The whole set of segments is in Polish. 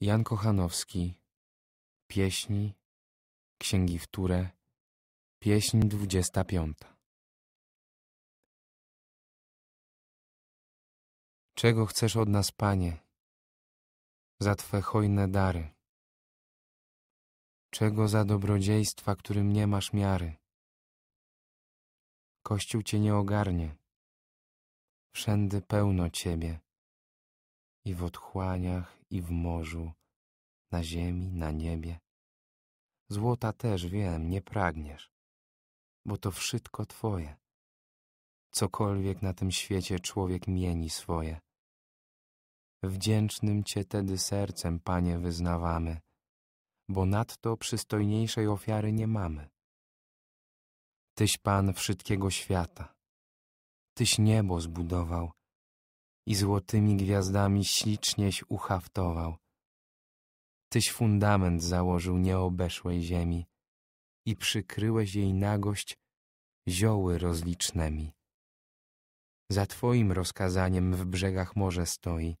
Jan Kochanowski Pieśni Księgi Wtóre Pieśń 25 Czego chcesz od nas, Panie? Za Twe hojne dary. Czego za dobrodziejstwa, którym nie masz miary? Kościół Cię nie ogarnie. Wszędy pełno Ciebie i w otchłaniach, i w morzu, na ziemi, na niebie. Złota też wiem, nie pragniesz, bo to wszystko twoje. Cokolwiek na tym świecie człowiek mieni swoje. Wdzięcznym Cię tedy sercem, Panie, wyznawamy, bo nadto przystojniejszej ofiary nie mamy. Tyś Pan wszystkiego świata, Tyś niebo zbudował, i złotymi gwiazdami ślicznieś uhaftował. Tyś fundament założył nieobeszłej ziemi i przykryłeś jej nagość zioły rozlicznemi. Za Twoim rozkazaniem w brzegach morze stoi,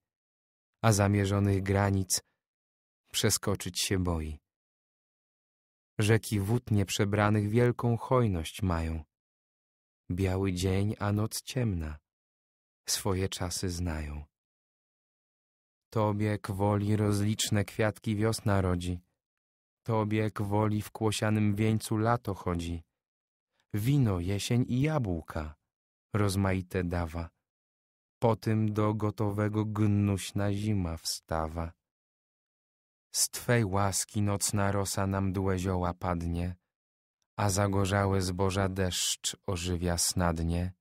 a zamierzonych granic przeskoczyć się boi. Rzeki wód nieprzebranych wielką hojność mają. Biały dzień, a noc ciemna swoje czasy znają. Tobie kwoli rozliczne kwiatki wiosna rodzi, Tobie kwoli w kłosianym wieńcu lato chodzi, Wino, jesień i jabłka rozmaite dawa, Po tym do gotowego gnuśna zima wstawa. Z Twej łaski nocna rosa na mdłe zioła padnie, A zagorzałe zboża deszcz ożywia snadnie,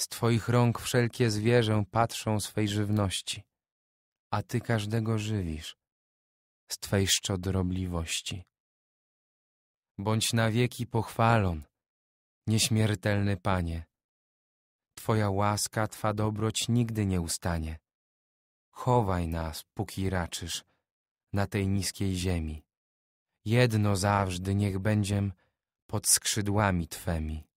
z Twoich rąk wszelkie zwierzę patrzą swej żywności, a Ty każdego żywisz z Twej szczodrobliwości. Bądź na wieki pochwalon, nieśmiertelny Panie. Twoja łaska, Twa dobroć nigdy nie ustanie. Chowaj nas, póki raczysz, na tej niskiej ziemi. Jedno zawsze niech będziem pod skrzydłami Twemi.